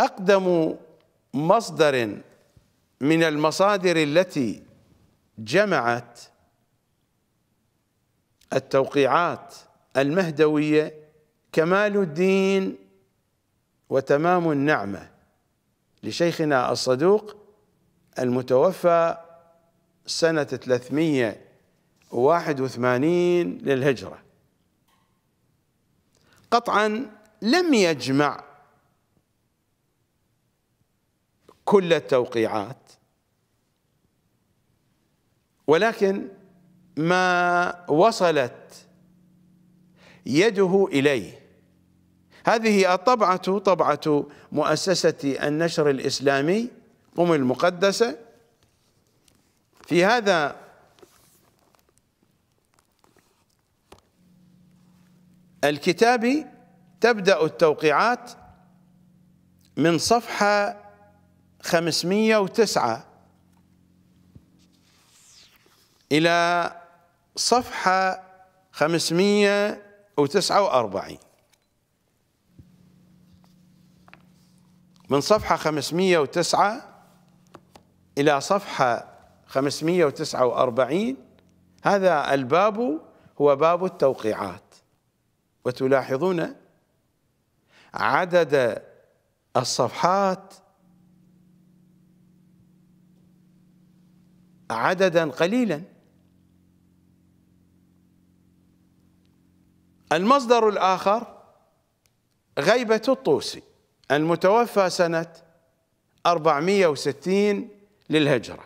أقدم مصدر من المصادر التي جمعت التوقيعات المهدوية كمال الدين وتمام النعمة لشيخنا الصدوق المتوفى سنة 381 للهجرة قطعا لم يجمع كل التوقيعات ولكن ما وصلت يده إليه هذه الطبعة طبعة مؤسسة النشر الإسلامي قم المقدسة في هذا الكتاب تبدأ التوقيعات من صفحة 509 إلى صفحة 549 من صفحة 509 إلى صفحة 549 هذا الباب هو باب التوقيعات وتلاحظون عدد الصفحات عددا قليلا المصدر الآخر غيبة الطوسي المتوفى سنة 460 للهجرة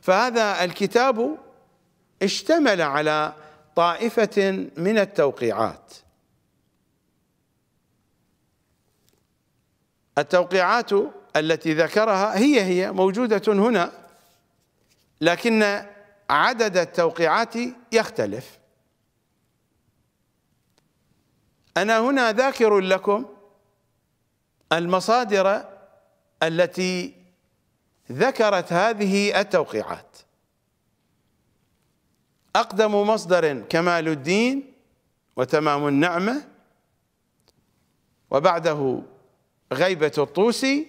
فهذا الكتاب اشتمل على طائفة من التوقيعات التوقيعات التي ذكرها هي هي موجودة هنا لكن عدد التوقيعات يختلف أنا هنا ذاكر لكم المصادر التي ذكرت هذه التوقيعات أقدم مصدر كمال الدين وتمام النعمة وبعده غيبة الطوسي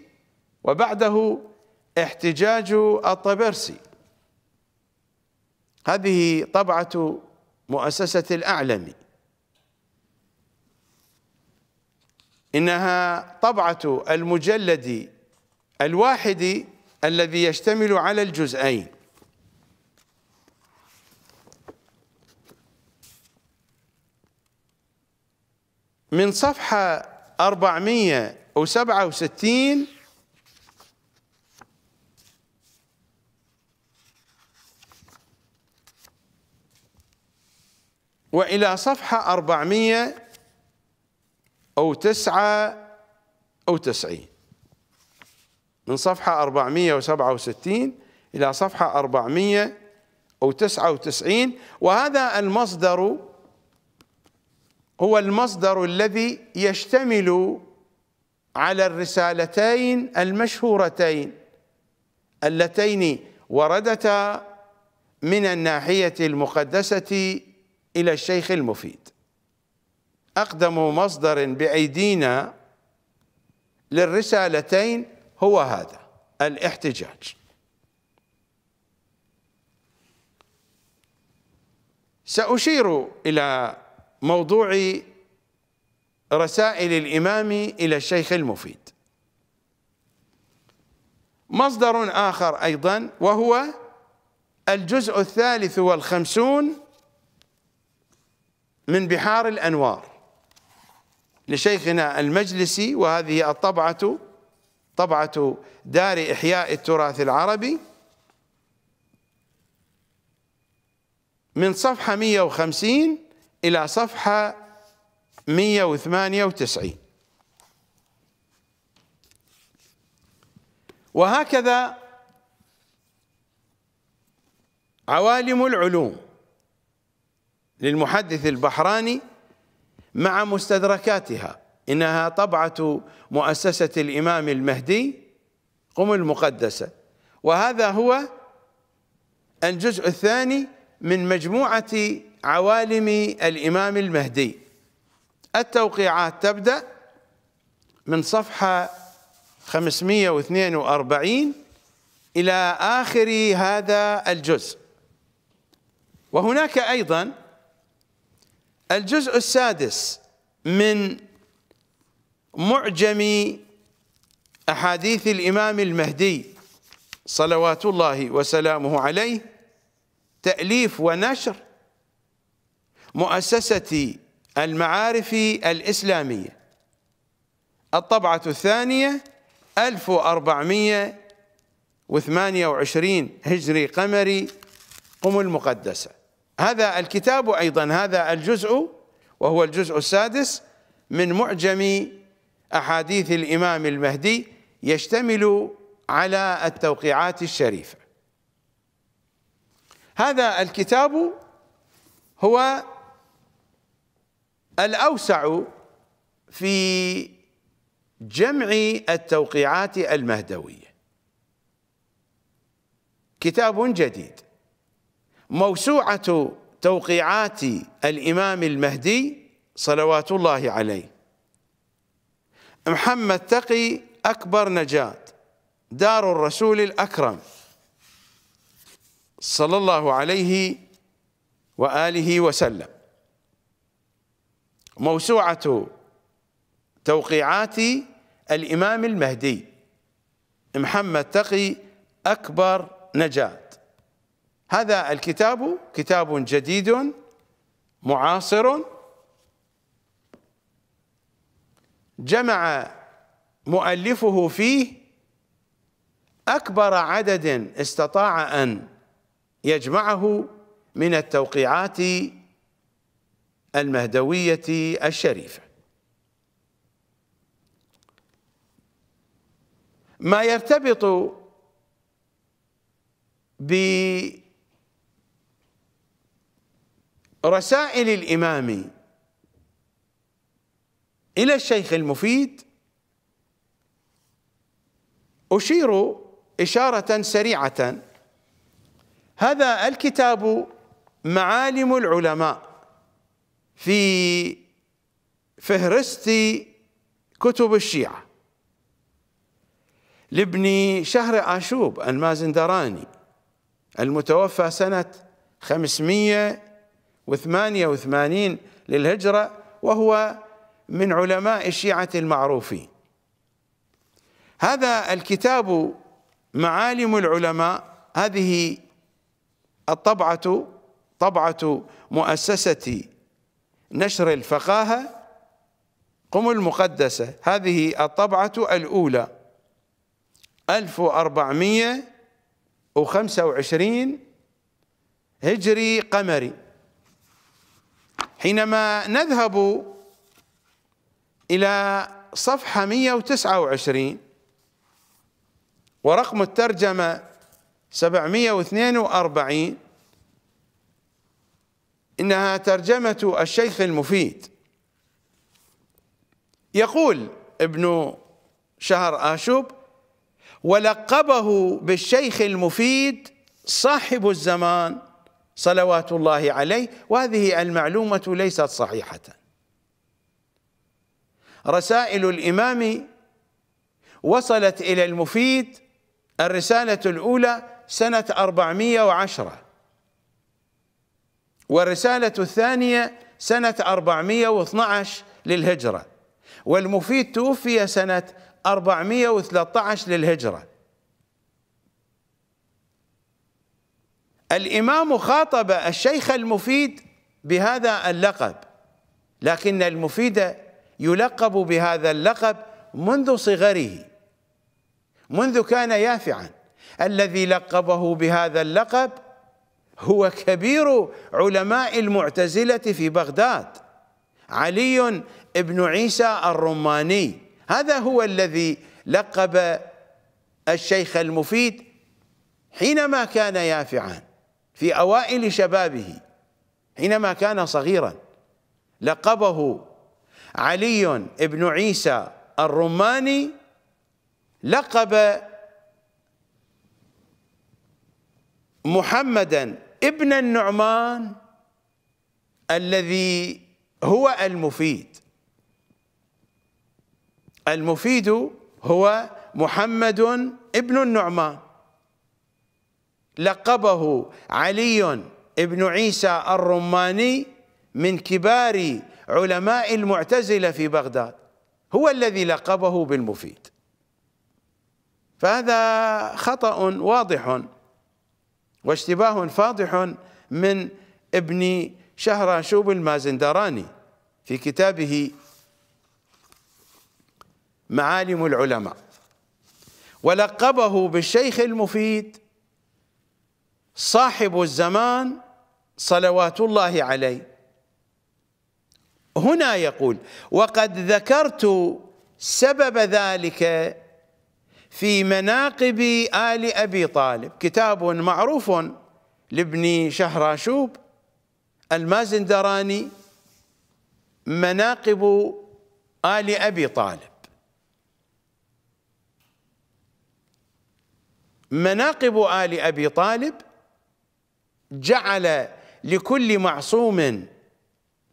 وبعده احتجاج الطبرسي هذه طبعة مؤسسة الأعلم إنها طبعة المجلد الواحد الذي يشتمل على الجزئين من صفحة 467 وإلى صفحة أربعمية أو تسعة أو تسعين من صفحة 467 إلى صفحة أربعمية أو وتسعين وهذا المصدر هو المصدر الذي يشتمل على الرسالتين المشهورتين اللتين وردتا من الناحية المقدسة إلى الشيخ المفيد أقدم مصدر بأيدينا للرسالتين هو هذا الاحتجاج سأشير إلى موضوع رسائل الإمام إلى الشيخ المفيد مصدر آخر أيضا وهو الجزء الثالث والخمسون من بحار الأنوار لشيخنا المجلسي وهذه الطبعة طبعة دار إحياء التراث العربي من صفحة 150 إلى صفحة 198 وهكذا عوالم العلوم للمحدث البحراني مع مستدركاتها إنها طبعة مؤسسة الإمام المهدي قم المقدسة وهذا هو الجزء الثاني من مجموعة عوالم الإمام المهدي التوقيعات تبدأ من صفحة 542 إلى آخر هذا الجزء وهناك أيضاً الجزء السادس من معجم أحاديث الإمام المهدي صلوات الله وسلامه عليه تأليف ونشر مؤسسة المعارف الإسلامية الطبعة الثانية 1428 هجري قمري قم المقدسه هذا الكتاب أيضا هذا الجزء وهو الجزء السادس من معجم أحاديث الإمام المهدي يشتمل على التوقيعات الشريفة هذا الكتاب هو الأوسع في جمع التوقيعات المهدوية كتاب جديد موسوعة توقيعات الإمام المهدي صلوات الله عليه محمد تقي أكبر نجاة دار الرسول الأكرم صلى الله عليه وآله وسلم موسوعة توقيعات الإمام المهدي محمد تقي أكبر نجاة هذا الكتاب كتاب جديد معاصر جمع مؤلفه فيه اكبر عدد استطاع ان يجمعه من التوقيعات المهدويه الشريفه ما يرتبط ب رسائل الإمام إلى الشيخ المفيد أشير إشارة سريعة هذا الكتاب معالم العلماء في فهرست كتب الشيعة لابن شهر آشوب المازندراني المتوفى سنة 500 وثمانية وثمانين للهجرة وهو من علماء الشيعة المعروفين هذا الكتاب معالم العلماء هذه الطبعة طبعة مؤسسة نشر الفقاهة قم المقدسة هذه الطبعة الأولى 1425 هجري قمري حينما نذهب إلى صفحة 129 ورقم الترجمة 742 إنها ترجمة الشيخ المفيد يقول ابن شهر آشوب ولقبه بالشيخ المفيد صاحب الزمان صلوات الله عليه وهذه المعلومة ليست صحيحة رسائل الإمام وصلت إلى المفيد الرسالة الأولى سنة 410 والرسالة الثانية سنة 412 للهجرة والمفيد توفي سنة 413 للهجرة الإمام خاطب الشيخ المفيد بهذا اللقب لكن المفيد يلقب بهذا اللقب منذ صغره منذ كان يافعا الذي لقبه بهذا اللقب هو كبير علماء المعتزلة في بغداد علي بن عيسى الرماني هذا هو الذي لقب الشيخ المفيد حينما كان يافعا في أوائل شبابه حينما كان صغيرا لقبه علي بن عيسى الرماني لقب محمدا ابن النعمان الذي هو المفيد المفيد هو محمد ابن النعمان لقبه علي بن عيسى الرماني من كبار علماء المعتزلة في بغداد هو الذي لقبه بالمفيد فهذا خطأ واضح واشتباه فاضح من ابن شهراشوب المازندراني في كتابه معالم العلماء ولقبه بالشيخ المفيد صاحب الزمان صلوات الله عليه هنا يقول وقد ذكرت سبب ذلك في مناقب آل أبي طالب كتاب معروف لابن شهراشوب المازندراني مناقب آل أبي طالب مناقب آل أبي طالب جعل لكل معصوم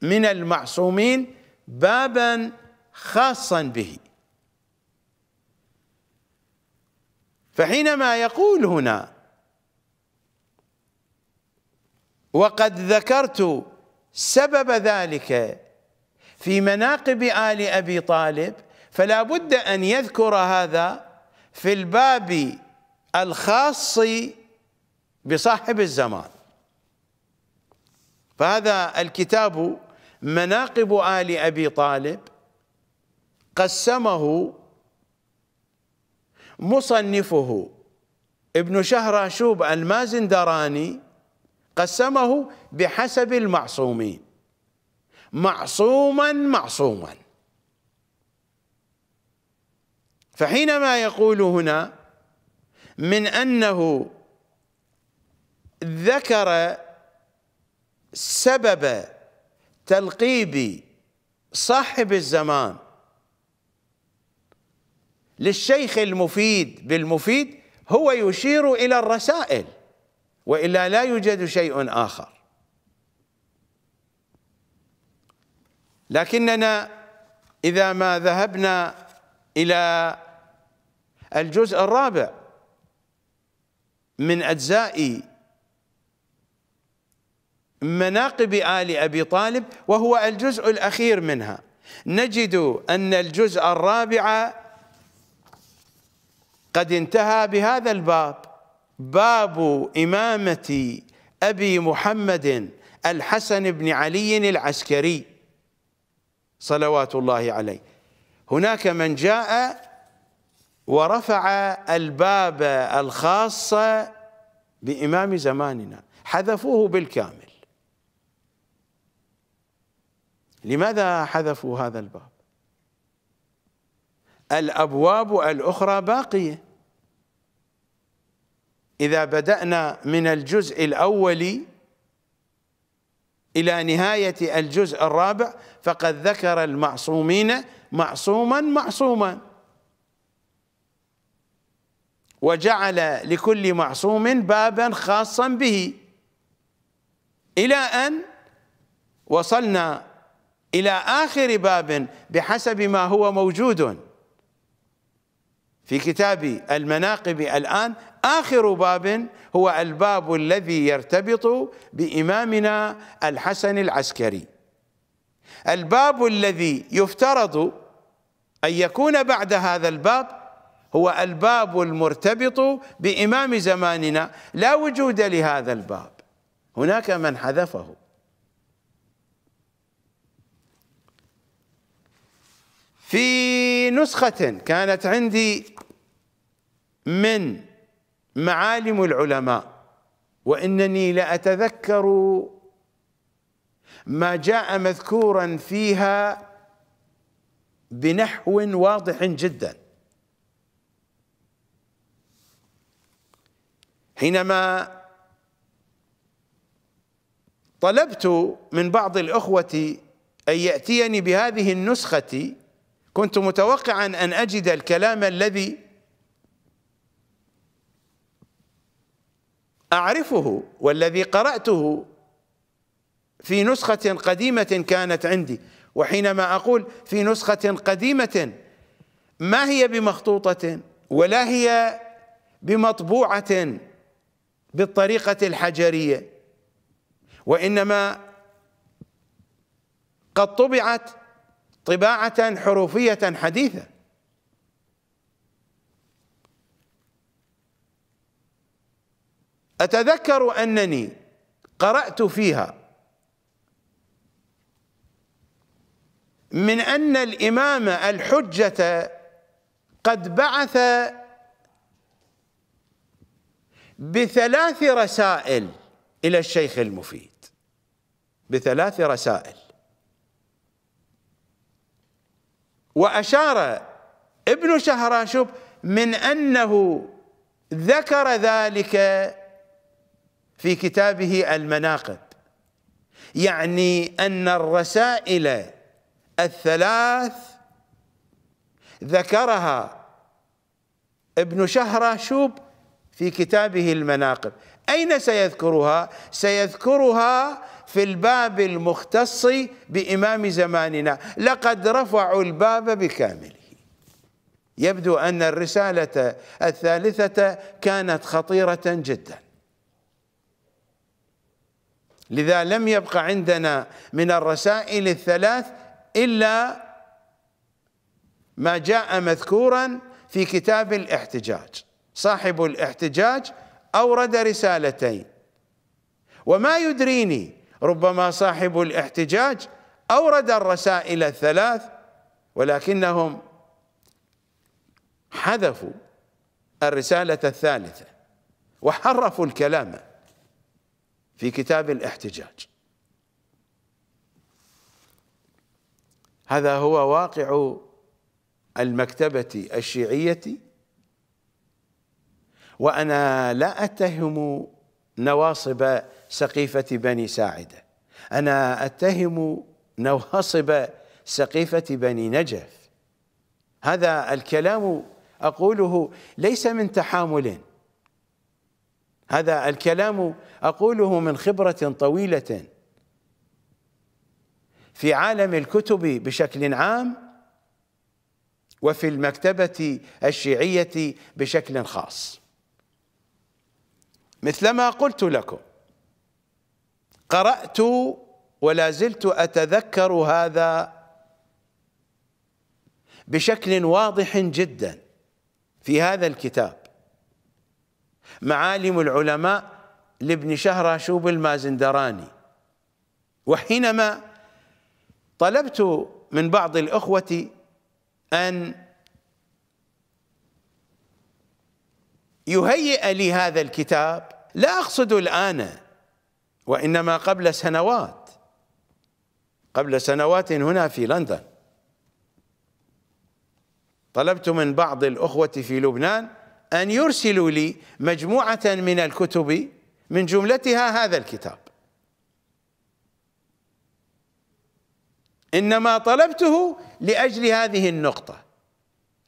من المعصومين بابا خاصا به فحينما يقول هنا وقد ذكرت سبب ذلك في مناقب آل أبي طالب فلا بد أن يذكر هذا في الباب الخاص بصاحب الزمان فهذا الكتاب مناقب آل أبي طالب قسمه مصنفه ابن شهراشوب المازندراني قسمه بحسب المعصومين معصوما معصوما فحينما يقول هنا من أنه ذكر سبب تلقيب صاحب الزمان للشيخ المفيد بالمفيد هو يشير إلى الرسائل وإلا لا يوجد شيء آخر لكننا إذا ما ذهبنا إلى الجزء الرابع من أجزاء مناقب آل أبي طالب وهو الجزء الأخير منها نجد أن الجزء الرابع قد انتهى بهذا الباب باب إمامة أبي محمد الحسن بن علي العسكري صلوات الله عليه هناك من جاء ورفع الباب الخاص بإمام زماننا حذفوه بالكامل لماذا حذفوا هذا الباب الابواب الاخرى باقيه اذا بدانا من الجزء الاول الى نهايه الجزء الرابع فقد ذكر المعصومين معصوما معصوما وجعل لكل معصوم بابا خاصا به الى ان وصلنا إلى آخر باب بحسب ما هو موجود في كتاب المناقب الآن آخر باب هو الباب الذي يرتبط بإمامنا الحسن العسكري الباب الذي يفترض أن يكون بعد هذا الباب هو الباب المرتبط بإمام زماننا لا وجود لهذا الباب هناك من حذفه في نسخة كانت عندي من معالم العلماء وإنني لأتذكر ما جاء مذكورا فيها بنحو واضح جدا حينما طلبت من بعض الأخوة أن يأتيني بهذه النسخة كنت متوقعا أن أجد الكلام الذي أعرفه والذي قرأته في نسخة قديمة كانت عندي وحينما أقول في نسخة قديمة ما هي بمخطوطة ولا هي بمطبوعة بالطريقة الحجرية وإنما قد طبعت طباعة حروفية حديثة أتذكر أنني قرأت فيها من أن الإمام الحجة قد بعث بثلاث رسائل إلى الشيخ المفيد بثلاث رسائل وأشار ابن شهراشب من أنه ذكر ذلك في كتابه المناقب يعني أن الرسائل الثلاث ذكرها ابن شهراشوب في كتابه المناقب أين سيذكرها؟ سيذكرها في الباب المختص بإمام زماننا لقد رفعوا الباب بكامله يبدو أن الرسالة الثالثة كانت خطيرة جدا لذا لم يبق عندنا من الرسائل الثلاث إلا ما جاء مذكورا في كتاب الاحتجاج صاحب الاحتجاج أورد رسالتين وما يدريني ربما صاحب الاحتجاج أورد الرسائل الثلاث ولكنهم حذفوا الرسالة الثالثة وحرفوا الكلام في كتاب الاحتجاج هذا هو واقع المكتبة الشيعية وأنا لا أتهم نواصب سقيفة بني ساعدة أنا أتهم نواصب سقيفة بني نجف هذا الكلام أقوله ليس من تحامل هذا الكلام أقوله من خبرة طويلة في عالم الكتب بشكل عام وفي المكتبة الشيعية بشكل خاص مثلما قلت لكم قرأت ولا زلت أتذكر هذا بشكل واضح جدا في هذا الكتاب معالم العلماء لابن شهر شوب المازندراني وحينما طلبت من بعض الأخوة أن يهيئ لي هذا الكتاب لا أقصد الآن وإنما قبل سنوات قبل سنوات هنا في لندن طلبت من بعض الأخوة في لبنان أن يرسلوا لي مجموعة من الكتب من جملتها هذا الكتاب إنما طلبته لأجل هذه النقطة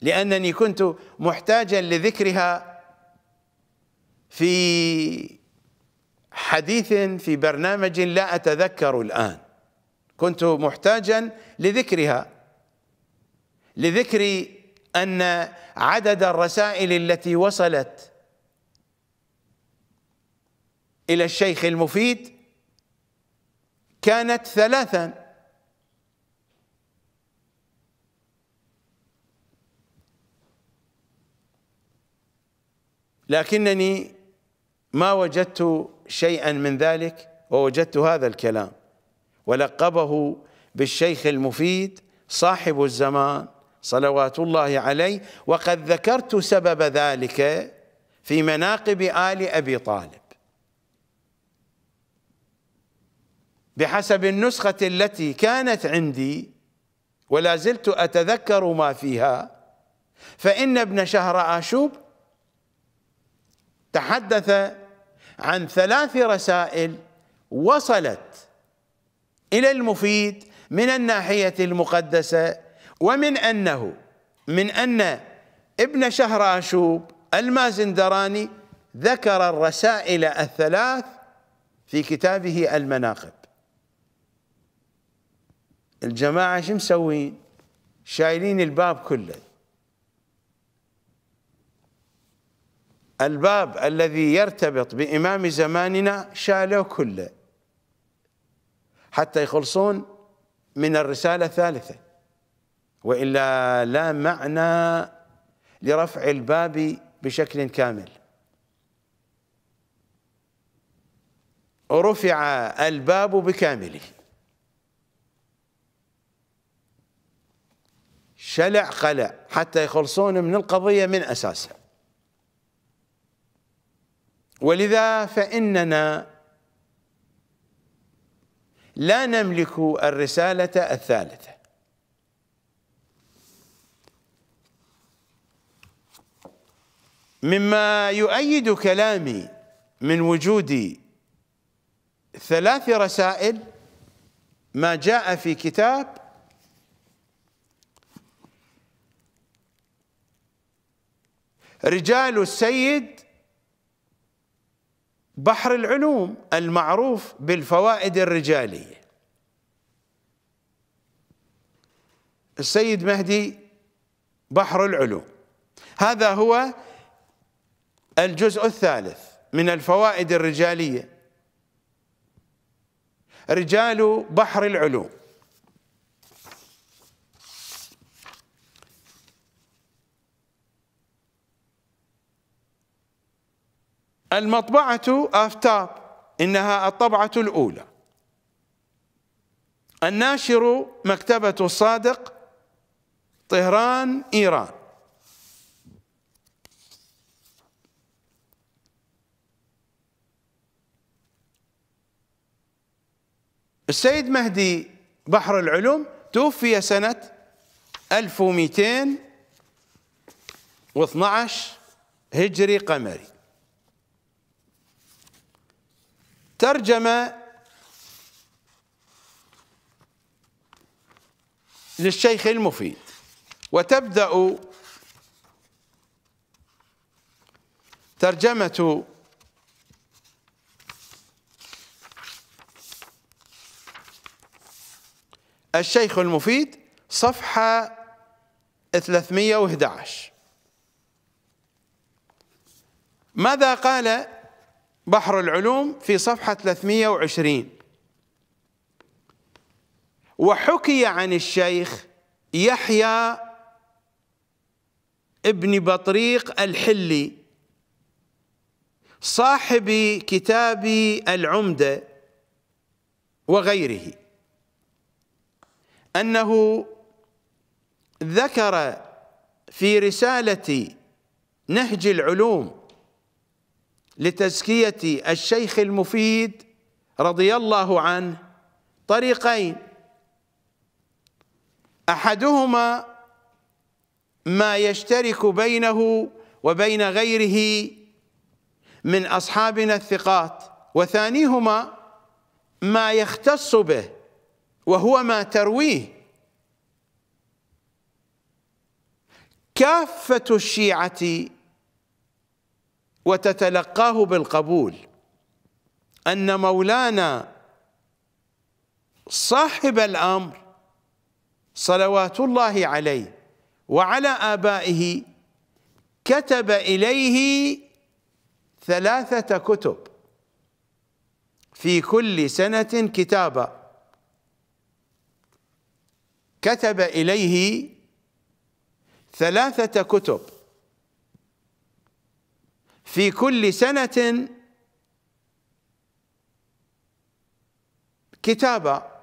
لأنني كنت محتاجا لذكرها في حديث في برنامج لا أتذكر الآن كنت محتاجا لذكرها لذكر أن عدد الرسائل التي وصلت إلى الشيخ المفيد كانت ثلاثا لكنني ما وجدت شيئا من ذلك ووجدت هذا الكلام ولقبه بالشيخ المفيد صاحب الزمان صلوات الله عليه وقد ذكرت سبب ذلك في مناقب آل أبي طالب بحسب النسخة التي كانت عندي ولا زلت أتذكر ما فيها فإن ابن شهر آشوب تحدث عن ثلاث رسائل وصلت إلى المفيد من الناحية المقدسة ومن أنه من أن ابن شهر اشوب المازندراني ذكر الرسائل الثلاث في كتابه المناقب الجماعة شو مسوين شايلين الباب كله الباب الذي يرتبط بإمام زماننا شالوه كله حتى يخلصون من الرسالة الثالثة وإلا لا معنى لرفع الباب بشكل كامل رفع الباب بكامله شلع قلع حتى يخلصون من القضية من أساسها ولذا فإننا لا نملك الرسالة الثالثة مما يؤيد كلامي من وجود ثلاث رسائل ما جاء في كتاب رجال السيد بحر العلوم المعروف بالفوائد الرجالية السيد مهدي بحر العلوم هذا هو الجزء الثالث من الفوائد الرجالية رجال بحر العلوم المطبعة آفتاب إنها الطبعة الأولى الناشر مكتبة الصادق طهران إيران السيد مهدي بحر العلوم توفي سنة 1212 هجري قمري ترجمة للشيخ المفيد وتبدأ ترجمة الشيخ المفيد صفحة 311 ماذا قال بحر العلوم في صفحة 320 وحكي عن الشيخ يحيى ابن بطريق الحلي صاحب كتاب العمدة وغيره أنه ذكر في رسالة نهج العلوم لتزكية الشيخ المفيد رضي الله عنه طريقين أحدهما ما يشترك بينه وبين غيره من أصحابنا الثقات وثانيهما ما يختص به وهو ما ترويه كافة الشيعة وتتلقاه بالقبول أن مولانا صاحب الأمر صلوات الله عليه وعلى آبائه كتب إليه ثلاثة كتب في كل سنة كتابا كتب إليه ثلاثة كتب في كل سنة كتابا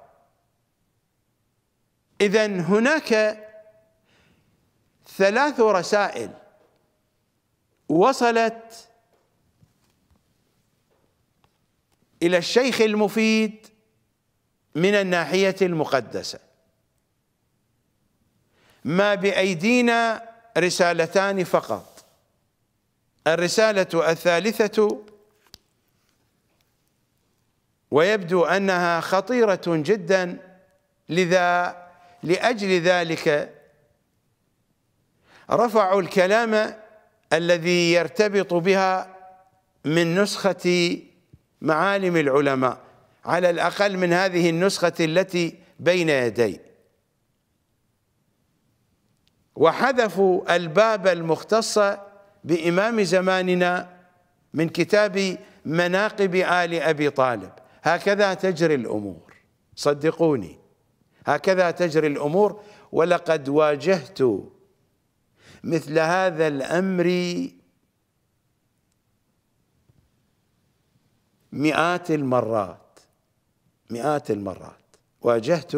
إذا هناك ثلاث رسائل وصلت إلى الشيخ المفيد من الناحية المقدسة ما بأيدينا رسالتان فقط الرسالة الثالثة ويبدو أنها خطيرة جدا لذا لأجل ذلك رفعوا الكلام الذي يرتبط بها من نسخة معالم العلماء على الأقل من هذه النسخة التي بين يدي وحذفوا الباب المختص بإمام زماننا من كتاب مناقب آل أبي طالب هكذا تجري الأمور صدقوني هكذا تجري الأمور ولقد واجهت مثل هذا الأمر مئات المرات مئات المرات واجهت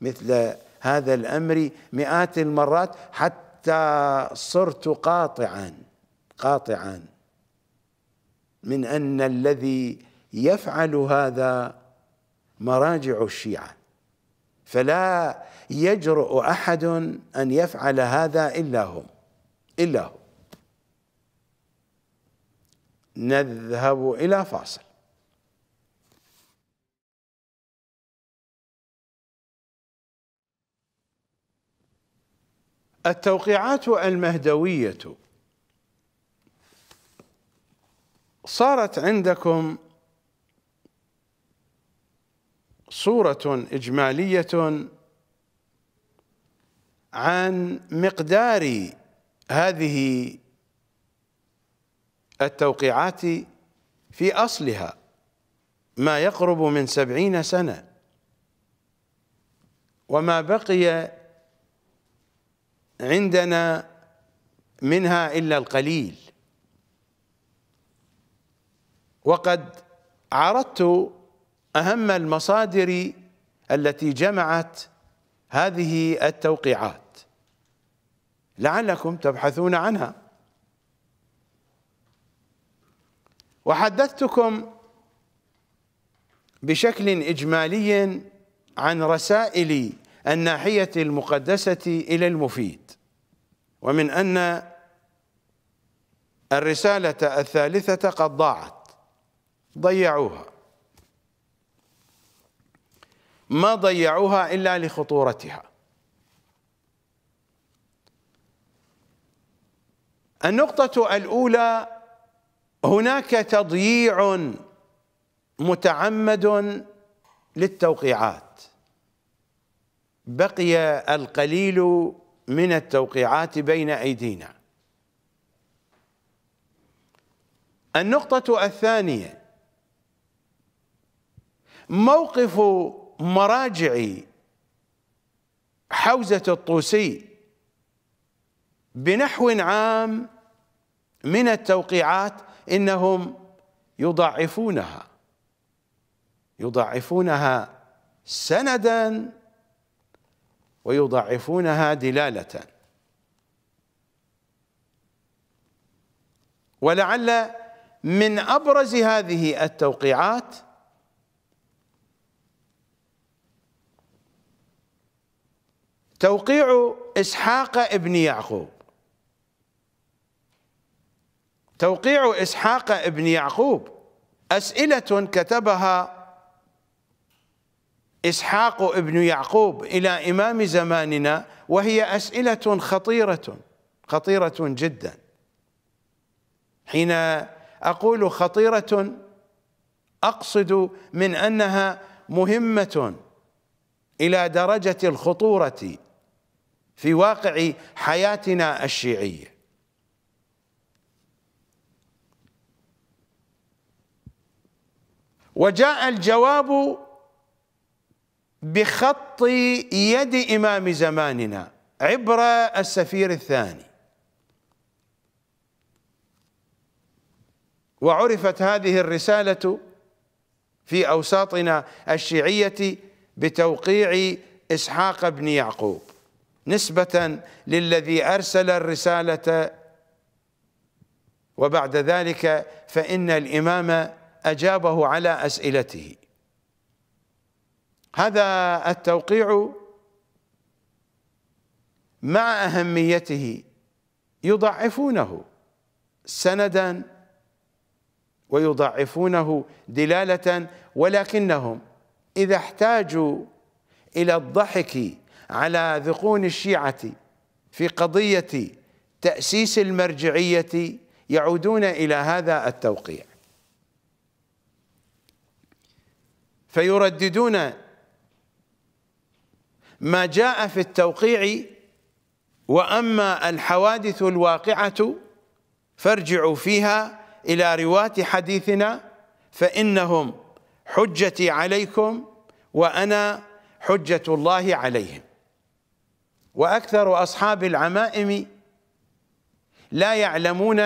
مثل هذا الأمر مئات المرات حتى حتى صرت قاطعا قاطعا من ان الذي يفعل هذا مراجع الشيعه فلا يجرؤ احد ان يفعل هذا الا هم الا هم نذهب الى فاصل التوقيعات المهدوية صارت عندكم صورة إجمالية عن مقدار هذه التوقيعات في أصلها ما يقرب من سبعين سنة وما بقي عندنا منها إلا القليل وقد عرضت أهم المصادر التي جمعت هذه التوقيعات لعلكم تبحثون عنها وحدثتكم بشكل إجمالي عن رسائل الناحية المقدسة إلى المفيد ومن أن الرسالة الثالثة قد ضاعت ضيعوها ما ضيعوها إلا لخطورتها النقطة الأولى هناك تضييع متعمد للتوقيعات بقي القليل من التوقيعات بين أيدينا النقطة الثانية موقف مراجع حوزة الطوسي بنحو عام من التوقيعات إنهم يضعفونها يضعفونها سندا ويضعفونها دلالة ولعل من أبرز هذه التوقيعات توقيع إسحاق ابن يعقوب توقيع إسحاق ابن يعقوب أسئلة كتبها إسحاق ابن يعقوب إلى إمام زماننا وهي أسئلة خطيرة خطيرة جدا حين أقول خطيرة أقصد من أنها مهمة إلى درجة الخطورة في واقع حياتنا الشيعية وجاء الجواب بخط يد إمام زماننا عبر السفير الثاني وعرفت هذه الرسالة في أوساطنا الشيعية بتوقيع إسحاق بن يعقوب نسبة للذي أرسل الرسالة وبعد ذلك فإن الإمام أجابه على أسئلته هذا التوقيع مع أهميته يضعفونه سندا ويضعفونه دلالة ولكنهم إذا احتاجوا إلى الضحك على ذقون الشيعة في قضية تأسيس المرجعية يعودون إلى هذا التوقيع فيرددون ما جاء في التوقيع واما الحوادث الواقعه فارجعوا فيها الى رواه حديثنا فانهم حجتي عليكم وانا حجه الله عليهم واكثر اصحاب العمائم لا يعلمون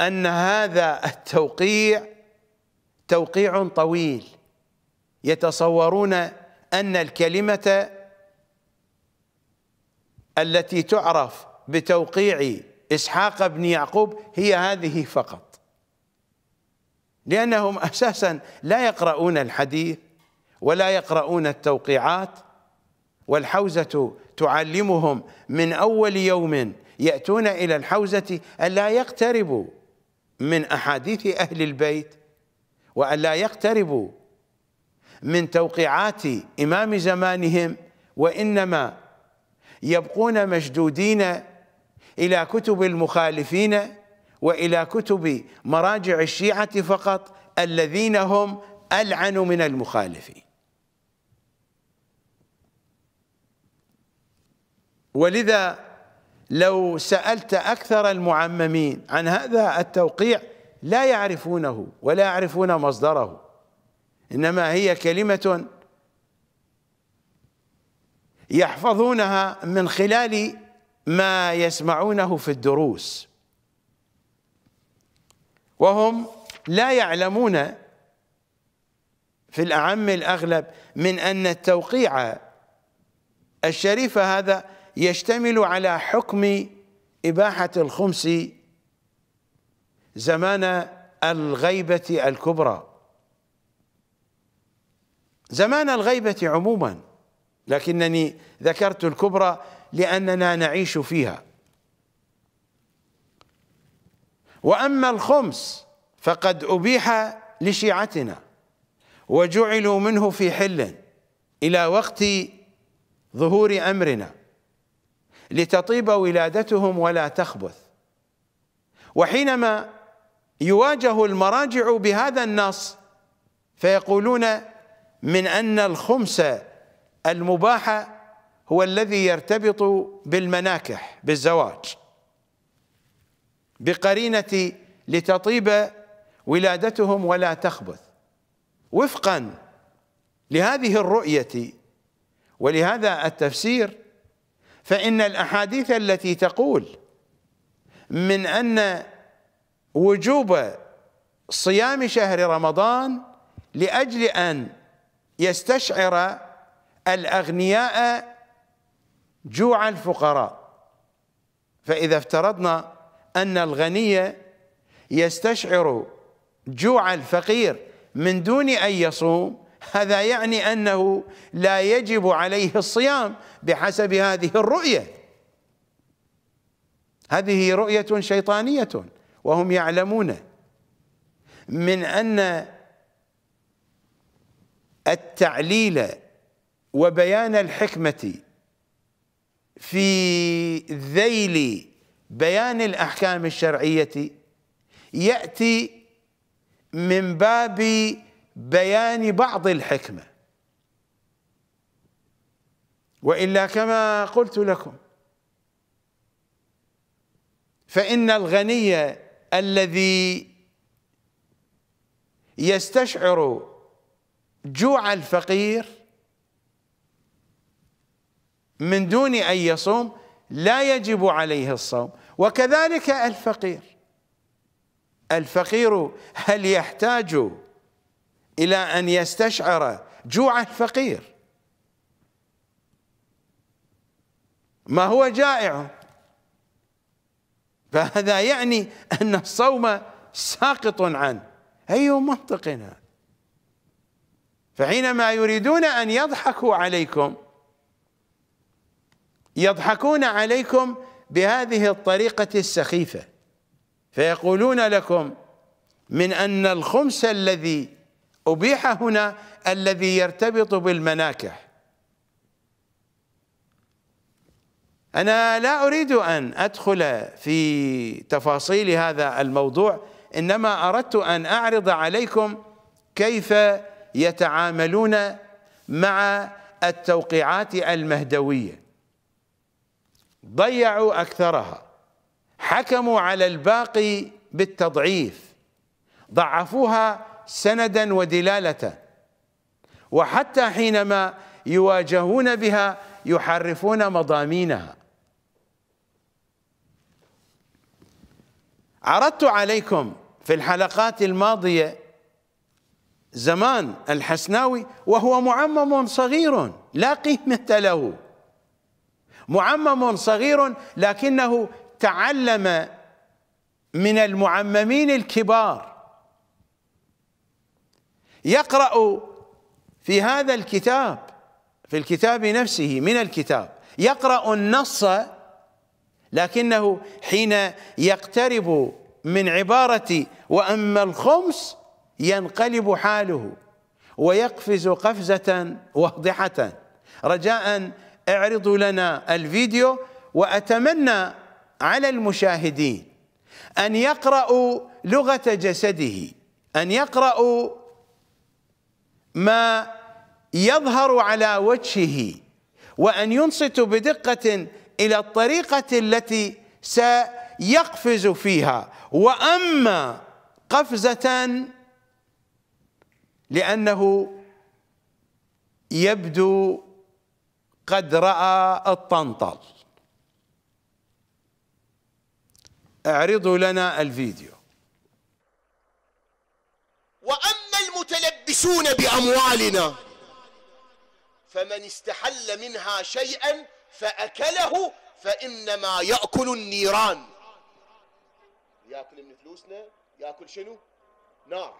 ان هذا التوقيع توقيع طويل يتصورون ان الكلمه التي تعرف بتوقيع إسحاق بن يعقوب هي هذه فقط لأنهم أساسا لا يقرؤون الحديث ولا يقرؤون التوقيعات والحوزة تعلمهم من أول يوم يأتون إلى الحوزة ألا يقتربوا من أحاديث أهل البيت وألا يقتربوا من توقيعات إمام زمانهم وإنما يبقون مشدودين إلى كتب المخالفين وإلى كتب مراجع الشيعة فقط الذين هم ألعن من المخالفين ولذا لو سألت أكثر المعممين عن هذا التوقيع لا يعرفونه ولا يعرفون مصدره إنما هي كلمة يحفظونها من خلال ما يسمعونه في الدروس وهم لا يعلمون في الأعم الأغلب من أن التوقيع الشريف هذا يشتمل على حكم إباحة الخمس زمان الغيبة الكبرى زمان الغيبة عموما لكنني ذكرت الكبرى لأننا نعيش فيها وأما الخمس فقد أبيح لشيعتنا وجعلوا منه في حل إلى وقت ظهور أمرنا لتطيب ولادتهم ولا تخبث وحينما يواجه المراجع بهذا النص فيقولون من أن الخمس المباح هو الذي يرتبط بالمناكح بالزواج بقرينة لتطيب ولادتهم ولا تخبث وفقا لهذه الرؤية ولهذا التفسير فإن الأحاديث التي تقول من أن وجوب صيام شهر رمضان لأجل أن يستشعر الأغنياء جوع الفقراء فإذا افترضنا أن الغني يستشعر جوع الفقير من دون أن يصوم هذا يعني أنه لا يجب عليه الصيام بحسب هذه الرؤية هذه رؤية شيطانية وهم يعلمون من أن التعليل وبيان الحكمة في ذيل بيان الأحكام الشرعية يأتي من باب بيان بعض الحكمة وإلا كما قلت لكم فإن الغني الذي يستشعر جوع الفقير من دون أن يصوم لا يجب عليه الصوم وكذلك الفقير الفقير هل يحتاج إلى أن يستشعر جوع الفقير ما هو جائع فهذا يعني أن الصوم ساقط عنه أي منطقنا فحينما يريدون أن يضحكوا عليكم يضحكون عليكم بهذه الطريقة السخيفة فيقولون لكم من أن الخمس الذي أبيح هنا الذي يرتبط بالمناكح أنا لا أريد أن أدخل في تفاصيل هذا الموضوع إنما أردت أن أعرض عليكم كيف يتعاملون مع التوقيعات المهدويه ضيعوا أكثرها حكموا على الباقي بالتضعيف ضعفوها سندا ودلالة وحتى حينما يواجهون بها يحرفون مضامينها عرضت عليكم في الحلقات الماضية زمان الحسناوي وهو معمم صغير لا قيمة له معمم صغير لكنه تعلم من المعممين الكبار يقرأ في هذا الكتاب في الكتاب نفسه من الكتاب يقرأ النص لكنه حين يقترب من عبارة وأما الخمس ينقلب حاله ويقفز قفزة واضحة رجاء اعرضوا لنا الفيديو وأتمنى على المشاهدين أن يقرأوا لغة جسده أن يقرأوا ما يظهر على وجهه وأن ينصتوا بدقة إلى الطريقة التي سيقفز فيها وأما قفزة لأنه يبدو قد رأى الطنطل اعرضوا لنا الفيديو وأما المتلبسون بأموالنا فمن استحل منها شيئا فأكله فإنما يأكل النيران يأكل من فلوسنا يأكل شنو نار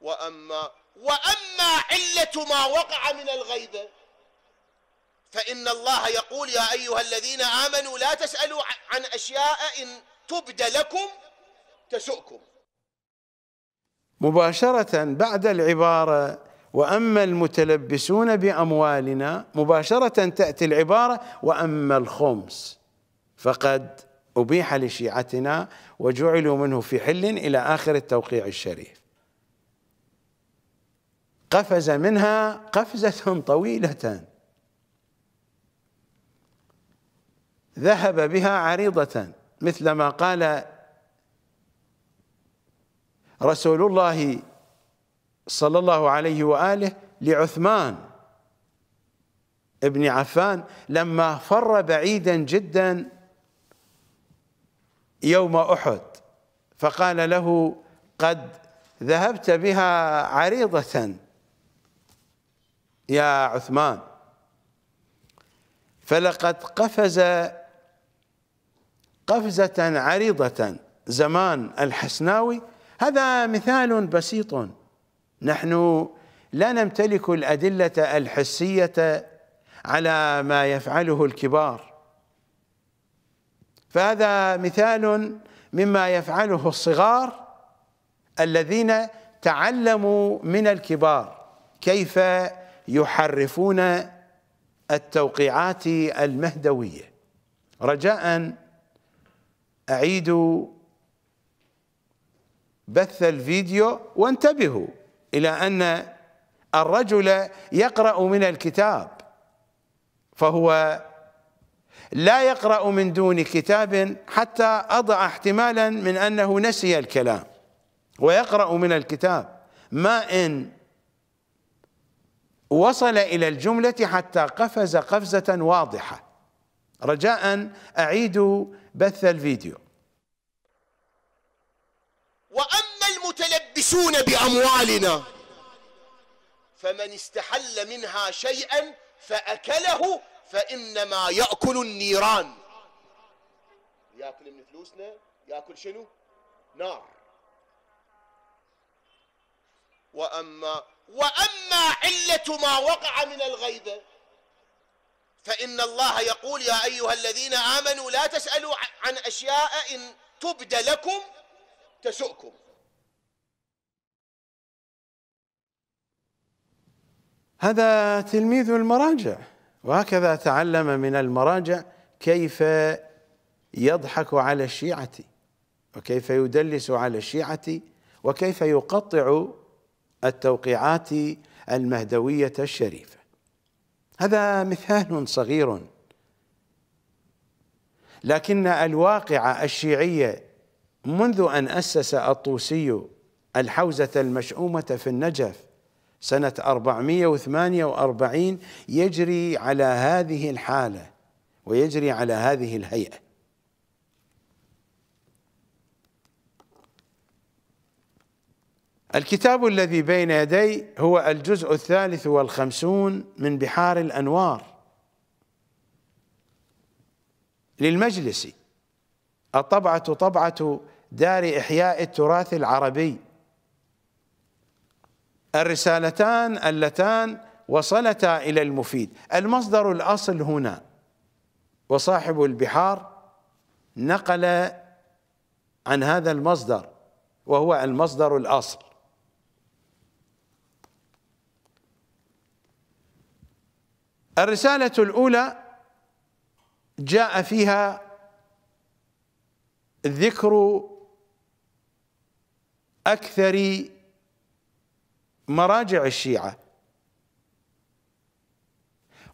وأما واما عله ما وقع من الغيبه فان الله يقول يا ايها الذين امنوا لا تسالوا عن اشياء ان تبد لكم تسؤكم مباشره بعد العباره واما المتلبسون باموالنا مباشره تاتي العباره واما الخمس فقد ابيح لشيعتنا وجعلوا منه في حل الى اخر التوقيع الشريف قفز منها قفزة طويلة ذهب بها عريضة مثل ما قال رسول الله صلى الله عليه وآله لعثمان ابن عفان لما فر بعيدا جدا يوم أحد فقال له قد ذهبت بها عريضة يا عثمان فلقد قفز قفزة عريضة زمان الحسناوي هذا مثال بسيط نحن لا نمتلك الأدلة الحسية على ما يفعله الكبار فهذا مثال مما يفعله الصغار الذين تعلموا من الكبار كيف يحرفون التوقيعات المهدويه رجاء اعيدوا بث الفيديو وانتبهوا الى ان الرجل يقرا من الكتاب فهو لا يقرا من دون كتاب حتى اضع احتمالا من انه نسي الكلام ويقرا من الكتاب ما ان وصل إلى الجملة حتى قفز قفزة واضحة رجاء أعيدوا بث الفيديو وأما المتلبسون بأموالنا فمن استحل منها شيئا فأكله فإنما يأكل النيران يأكل من فلوسنا يأكل شنو نار وأما واما عله ما وقع من الغيبه فان الله يقول يا ايها الذين امنوا لا تسالوا عن اشياء ان تبد لكم تسؤكم هذا تلميذ المراجع وهكذا تعلم من المراجع كيف يضحك على الشيعة وكيف يدلس على الشيعة وكيف يقطع التوقيعات المهدوية الشريفة هذا مثال صغير لكن الواقع الشيعية منذ أن أسس الطوسي الحوزة المشؤومة في النجف سنة 448 يجري على هذه الحالة ويجري على هذه الهيئة الكتاب الذي بين يدي هو الجزء الثالث والخمسون من بحار الأنوار للمجلس الطبعة طبعة دار إحياء التراث العربي الرسالتان اللتان وصلتا إلى المفيد المصدر الأصل هنا وصاحب البحار نقل عن هذا المصدر وهو المصدر الأصل الرسالة الأولى جاء فيها ذكر أكثر مراجع الشيعة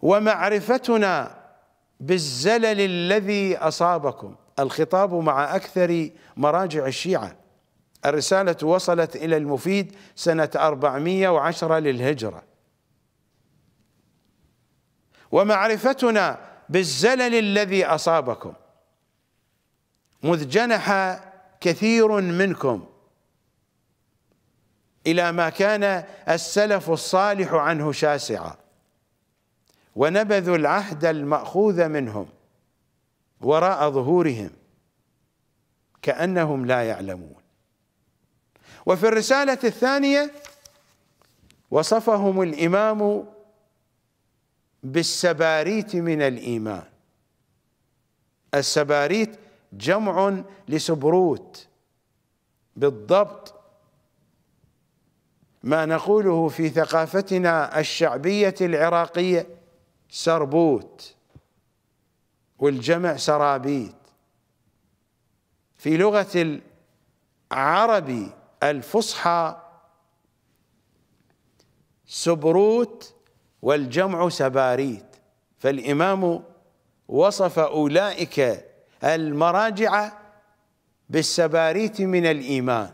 ومعرفتنا بالزلل الذي أصابكم الخطاب مع أكثر مراجع الشيعة الرسالة وصلت إلى المفيد سنة 410 للهجرة ومعرفتنا بالزلل الذي أصابكم مذ جنح كثير منكم إلى ما كان السلف الصالح عنه شاسعا ونبذوا العهد المأخوذ منهم وراء ظهورهم كأنهم لا يعلمون وفي الرسالة الثانية وصفهم الإمام بالسباريت من الإيمان السباريت جمع لسبروت بالضبط ما نقوله في ثقافتنا الشعبية العراقية سربوت والجمع سرابيت في لغة العربي الفصحى سبروت والجمع سباريت فالإمام وصف أولئك المراجع بالسباريت من الإيمان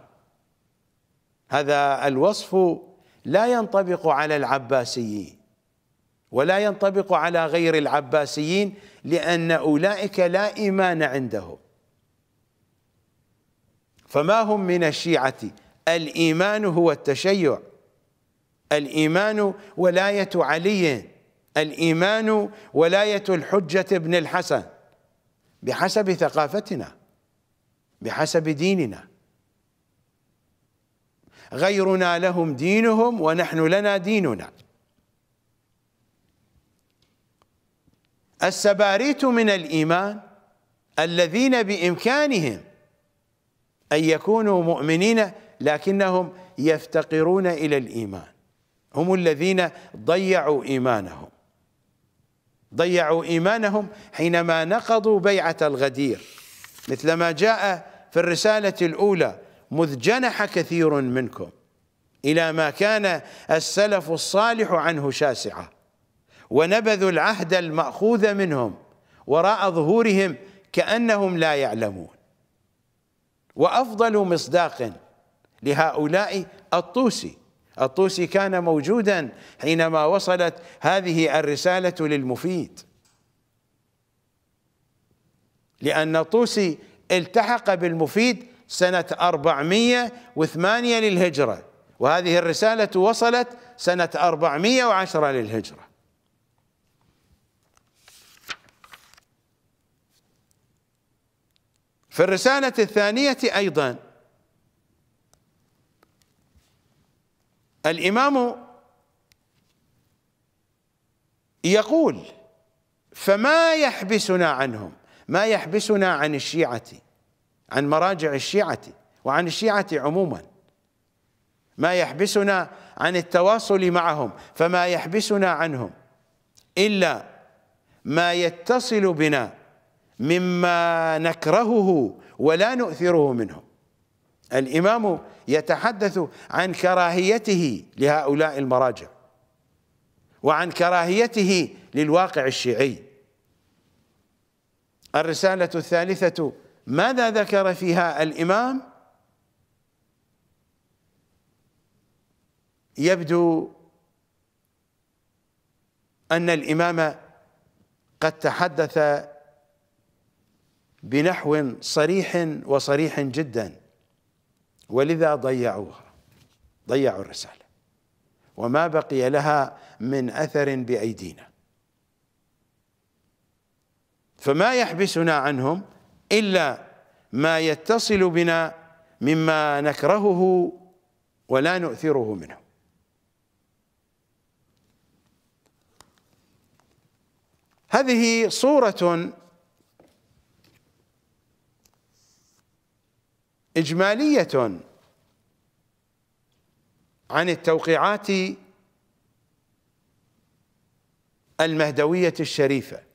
هذا الوصف لا ينطبق على العباسيين ولا ينطبق على غير العباسيين لأن أولئك لا إيمان عندهم فما هم من الشيعة الإيمان هو التشيع الإيمان ولاية علي الإيمان ولاية الحجة بن الحسن بحسب ثقافتنا بحسب ديننا غيرنا لهم دينهم ونحن لنا ديننا السباريت من الإيمان الذين بإمكانهم أن يكونوا مؤمنين لكنهم يفتقرون إلى الإيمان هم الذين ضيعوا إيمانهم ضيعوا إيمانهم حينما نقضوا بيعة الغدير مثلما جاء في الرسالة الأولى مذ جنح كثير منكم إلى ما كان السلف الصالح عنه شاسعة ونبذوا العهد المأخوذ منهم وراء ظهورهم كأنهم لا يعلمون وأفضل مصداق لهؤلاء الطوسي الطوسي كان موجودا حينما وصلت هذه الرسالة للمفيد لأن الطوسي التحق بالمفيد سنة 408 للهجرة وهذه الرسالة وصلت سنة 410 للهجرة في الرسالة الثانية أيضا الإمام يقول فما يحبسنا عنهم ما يحبسنا عن الشيعة عن مراجع الشيعة وعن الشيعة عموما ما يحبسنا عن التواصل معهم فما يحبسنا عنهم إلا ما يتصل بنا مما نكرهه ولا نؤثره منهم الإمام يتحدث عن كراهيته لهؤلاء المراجع وعن كراهيته للواقع الشيعي الرسالة الثالثة ماذا ذكر فيها الإمام يبدو أن الإمام قد تحدث بنحو صريح وصريح جداً ولذا ضيعوها ضيعوا الرسالة وما بقي لها من أثر بأيدينا فما يحبسنا عنهم إلا ما يتصل بنا مما نكرهه ولا نؤثره منه هذه صورة إجمالية عن التوقيعات المهدوية الشريفة